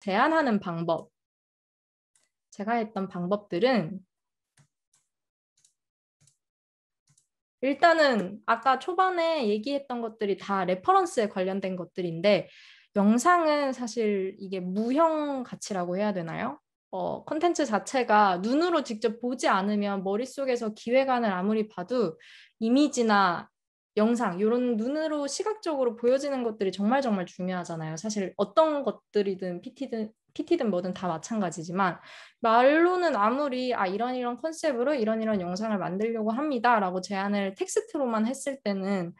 제안하는 방법. 제가 했던 방법들은 일단은 아까 초반에 얘기했던 것들이 다 레퍼런스에 관련된 것들인데 영상은 사실 이게 무형 가치라고 해야 되나요? 어, 컨텐츠 자체가 눈으로 직접 보지 않으면 머릿속에서 기획안을 아무리 봐도 이미지나 영상 이런 눈으로 시각적으로 보여지는 것들이 정말 정말 중요하잖아요. 사실 어떤 것들이든 PT든 PT든 뭐든 다 마찬가지지만 말로는 아무리 아 이런 이런 컨셉으로 이런 이런 영상을 만들려고 합니다라고 제안을 텍스트로만 했을 때는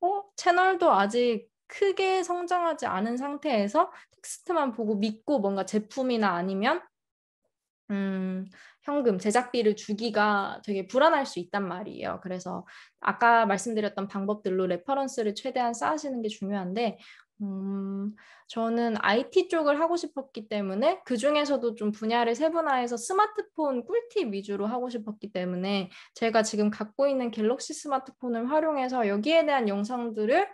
어 채널도 아직 크게 성장하지 않은 상태에서 텍스트만 보고 믿고 뭔가 제품이나 아니면 음, 현금 제작비를 주기가 되게 불안할 수 있단 말이에요. 그래서 아까 말씀드렸던 방법들로 레퍼런스를 최대한 쌓으시는 게 중요한데 음, 저는 IT 쪽을 하고 싶었기 때문에 그 중에서도 좀 분야를 세분화해서 스마트폰 꿀팁 위주로 하고 싶었기 때문에 제가 지금 갖고 있는 갤럭시 스마트폰을 활용해서 여기에 대한 영상들을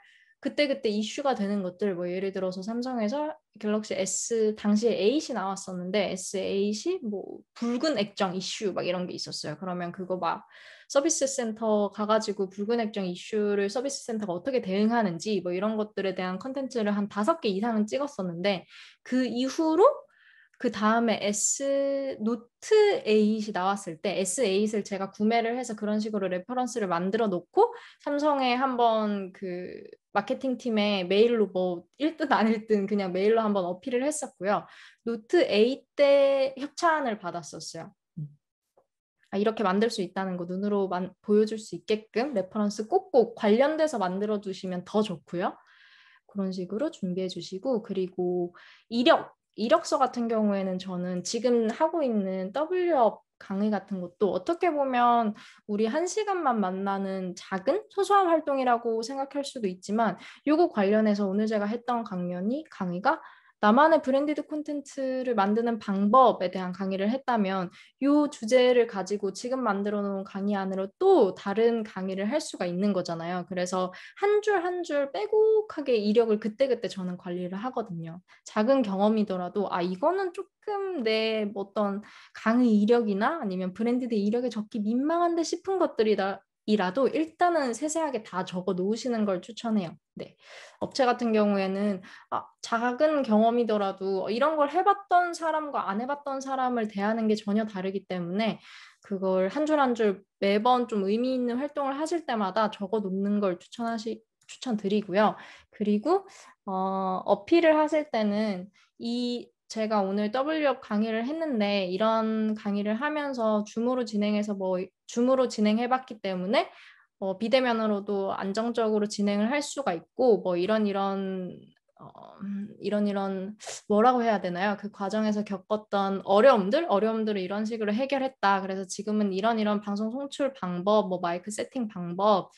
그때그때 이슈가 되는 것들 뭐 예를 들어서 삼성에서 갤럭시 S 당시에 8이 나왔었는데 S8이 뭐 붉은 액정 이슈 막 이런 게 있었어요. 그러면 그거 막 서비스 센터 가가지고 붉은 액정 이슈를 서비스 센터가 어떻게 대응하는지 뭐 이런 것들에 대한 컨텐츠를 한 다섯 개 이상은 찍었었는데 그 이후로 그 다음에 S 노트 8이 나왔을 때 S8을 제가 구매를 해서 그런 식으로 레퍼런스를 만들어 놓고 삼성에 한번 그 마케팅 팀에 메일로 뭐 1등 안 1등 그냥 메일로 한번 어필을 했었고요. 노트 8때 협찬을 받았었어요. 음. 아, 이렇게 만들 수 있다는 거 눈으로 만, 보여줄 수 있게끔 레퍼런스 꼭꼭 관련돼서 만들어 두시면 더 좋고요. 그런 식으로 준비해 주시고 그리고 이력 이력서 같은 경우에는 저는 지금 하고 있는 W업 강의 같은 것도 어떻게 보면 우리 한 시간만 만나는 작은 소소한 활동이라고 생각할 수도 있지만 요거 관련해서 오늘 제가 했던 강연이 강의가 나만의 브랜디드 콘텐츠를 만드는 방법에 대한 강의를 했다면 이 주제를 가지고 지금 만들어 놓은 강의 안으로 또 다른 강의를 할 수가 있는 거잖아요. 그래서 한 줄 한 줄 빼곡하게 이력을 그때그때 저는 관리를 하거든요. 작은 경험이더라도 아 이거는 조금 내 어떤 강의 이력이나 아니면 브랜디드 이력에 적기 민망한데 싶은 것들이 나, 이라도 일단은 세세하게 다 적어 놓으시는 걸 추천해요. 네. 업체 같은 경우에는 아, 작은 경험이더라도 이런 걸 해봤던 사람과 안 해봤던 사람을 대하는 게 전혀 다르기 때문에 그걸 한 줄 한 줄 매번 좀 의미 있는 활동을 하실 때마다 적어 놓는 걸 추천하시, 추천드리고요. 그리고 어, 어필을 하실 때는 이 제가 오늘 WF 강의를 했는데 이런 강의를 하면서 줌으로 진행해서 뭐 줌으로 진행해봤기 때문에 어, 비대면으로도 안정적으로 진행을 할 수가 있고 뭐 이런 이런 어, 이런 이런 뭐라고 해야 되나요? 그 과정에서 겪었던 어려움들, 어려움들을 이런 식으로 해결했다. 그래서 지금은 이런 이런 방송 송출 방법, 뭐 마이크 세팅 방법,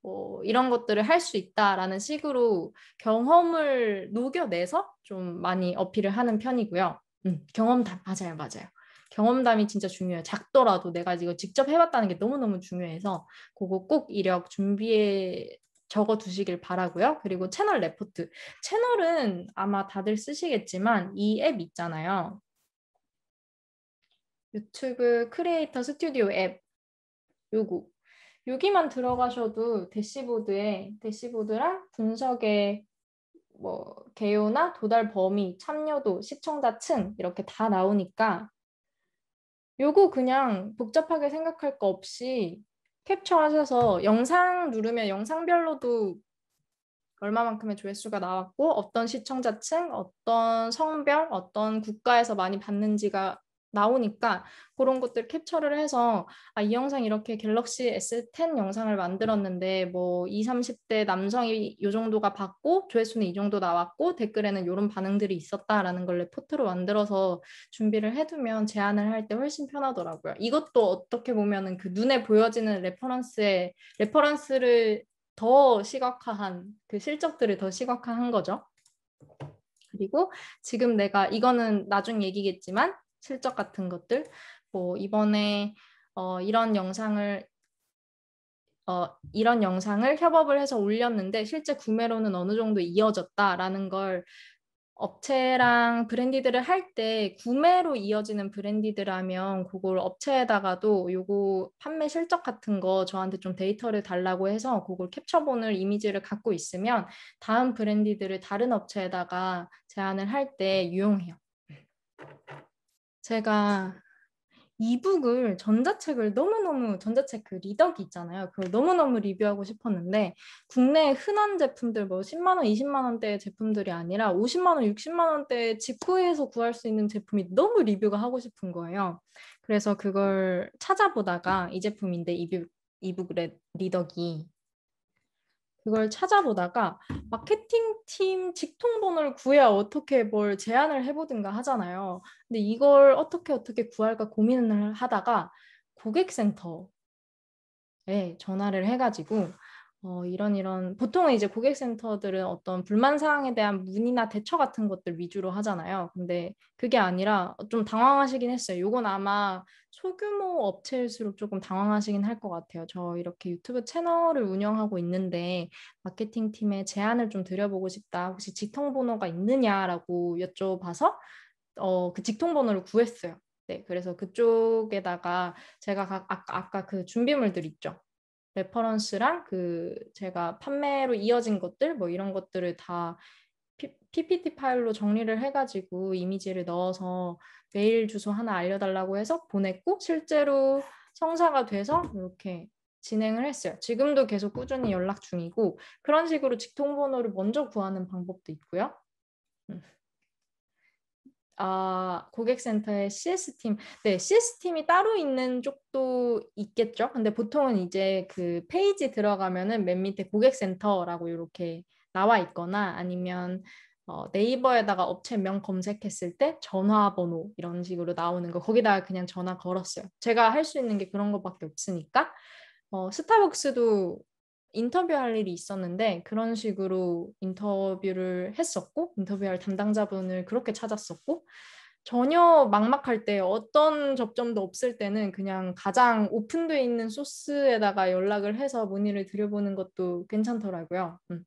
뭐 이런 것들을 할 수 있다라는 식으로 경험을 녹여내서 좀 많이 어필을 하는 편이고요. 음, 경험 다 맞아요, 맞아요. 경험담이 진짜 중요해요. 작더라도 내가 이거 직접 해봤다는 게 너무너무 중요해서 그거 꼭 이력 준비해 적어 두시길 바라고요. 그리고 채널 레포트. 채널은 아마 다들 쓰시겠지만 이 앱 있잖아요. 유튜브 크리에이터 스튜디오 앱 요거 여기만 들어가셔도 대시보드에 대시보드랑 분석에 뭐 개요나 도달 범위, 참여도, 시청자 층 이렇게 다 나오니까 요거 그냥 복잡하게 생각할 거 없이 캡처하셔서 영상 누르면 영상별로도 얼마만큼의 조회수가 나왔고 어떤 시청자층, 어떤 성별, 어떤 국가에서 많이 봤는지가 나오니까 그런 것들 캡처를 해서 아, 이 영상 이렇게 갤럭시 S10 영상을 만들었는데 뭐 20, 30대 남성이 이 정도가 받고 조회수는 이 정도 나왔고 댓글에는 이런 반응들이 있었다라는 걸 레포트로 만들어서 준비를 해두면 제안을 할 때 훨씬 편하더라고요. 이것도 어떻게 보면은 그 눈에 보여지는 레퍼런스에 레퍼런스를 더 시각화한 그 실적들을 더 시각화한 거죠. 그리고 지금 내가 이거는 나중 얘기겠지만 실적 같은 것들 뭐 이번에 어, 이런 영상을 어, 이런 영상을 협업을 해서 올렸는데 실제 구매로는 어느 정도 이어졌다라는 걸 업체랑 브랜디드를 할 때 구매로 이어지는 브랜디드라면 그걸 업체에다가도 요거 판매 실적 같은 거 저한테 좀 데이터를 달라고 해서 그걸 캡처본을 이미지를 갖고 있으면 다음 브랜디드를 다른 업체에다가 제안을 할 때 유용해요. 제가 이북을 전자책을 너무너무 전자책 그 리더기 있잖아요. 그걸 너무너무 리뷰하고 싶었는데 국내 흔한 제품들 뭐 10만 원, 20만 원대의 제품들이 아니라 50만 원, 60만 원대 직구에서 구할 수 있는 제품이 너무 리뷰가 하고 싶은 거예요. 그래서 그걸 찾아보다가 이 제품인데 이북 이북 레, 리더기 그걸 찾아보다가 마케팅팀 직통번호를 구해야 어떻게 뭘 제안을 해보든가 하잖아요. 근데 이걸 어떻게 어떻게 구할까 고민을 하다가 고객센터에 전화를 해가지고 어, 이런 이런 보통은 이제 고객센터들은 어떤 불만 사항에 대한 문의나 대처 같은 것들 위주로 하잖아요. 근데 그게 아니라 좀 당황하시긴 했어요. 요건 아마 소규모 업체일수록 조금 당황하시긴 할 것 같아요. 저 이렇게 유튜브 채널을 운영하고 있는데 마케팅 팀에 제안을 좀 드려보고 싶다. 혹시 직통 번호가 있느냐라고 여쭤봐서 어, 그 직통 번호를 구했어요. 네, 그래서 그쪽에다가 제가 아, 아까 그 준비물들 있죠. 레퍼런스랑 그 제가 판매로 이어진 것들 뭐 이런 것들을 다 PPT 파일로 정리를 해가지고 이미지를 넣어서 메일 주소 하나 알려달라고 해서 보냈고 실제로 성사가 돼서 이렇게 진행을 했어요. 지금도 계속 꾸준히 연락 중이고 그런 식으로 직통번호를 먼저 구하는 방법도 있고요. 음. 아, 고객센터의 CS팀. 네, CS팀이 따로 있는 쪽도 있겠죠. 근데 보통은 이제 그 페이지 들어가면은 맨 밑에 고객센터라고 이렇게 나와 있거나 아니면 어, 네이버에다가 업체명 검색했을 때 전화번호 이런 식으로 나오는 거 거기다가 그냥 전화 걸었어요. 제가 할 수 있는 게 그런 것밖에 없으니까 어, 스타벅스도 인터뷰할 일이 있었는데 그런 식으로 인터뷰를 했었고 인터뷰할 담당자분을 그렇게 찾았었고 전혀 막막할 때 어떤 접점도 없을 때는 그냥 가장 오픈되어 있는 소스에다가 연락을 해서 문의를 드려보는 것도 괜찮더라고요. 음.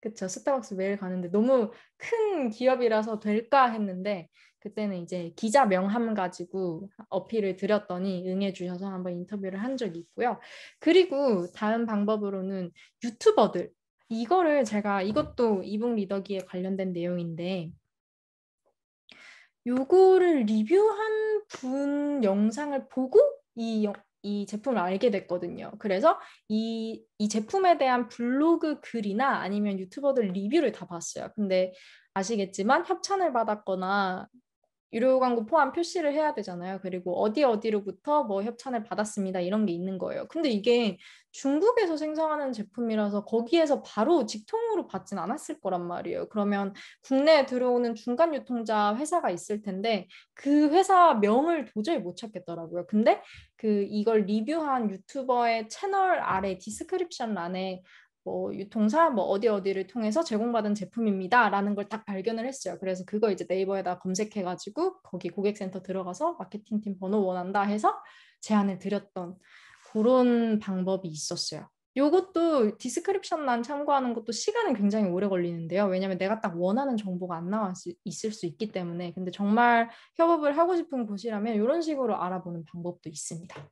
그쵸 스타벅스 매일 가는데 너무 큰 기업이라서 될까 했는데 그때는 이제 기자 명함 가지고 어필을 드렸더니 응해주셔서 한번 인터뷰를 한 적이 있고요. 그리고 다음 방법으로는 유튜버들. 이거를 제가 이것도 이북 리더기에 관련된 내용인데 요거를 리뷰한 분 영상을 보고 이, 이 제품을 알게 됐거든요. 그래서 이, 이 제품에 대한 블로그 글이나 아니면 유튜버들 리뷰를 다 봤어요. 근데 아시겠지만 협찬을 받았거나 유료 광고 포함 표시를 해야 되잖아요. 그리고 어디 어디로부터 뭐 협찬을 받았습니다. 이런 게 있는 거예요. 근데 이게 중국에서 생산하는 제품이라서 거기에서 바로 직통으로 받진 않았을 거란 말이에요. 그러면 국내에 들어오는 중간 유통자 회사가 있을 텐데 그 회사 명을 도저히 못 찾겠더라고요. 근데 그 이걸 리뷰한 유튜버의 채널 아래 디스크립션 란에 뭐 유통사 뭐 어디 어디를 통해서 제공받은 제품입니다라는 걸 딱 발견을 했어요. 그래서 그거 이제 네이버에다 검색해가지고 거기 고객센터 들어가서 마케팅팀 번호 원한다 해서 제안을 드렸던 그런 방법이 있었어요. 요것도 디스크립션만 참고하는 것도 시간은 굉장히 오래 걸리는데요. 왜냐하면 내가 딱 원하는 정보가 안 나와 있을 수 있기 때문에. 근데 정말 협업을 하고 싶은 곳이라면 이런 식으로 알아보는 방법도 있습니다.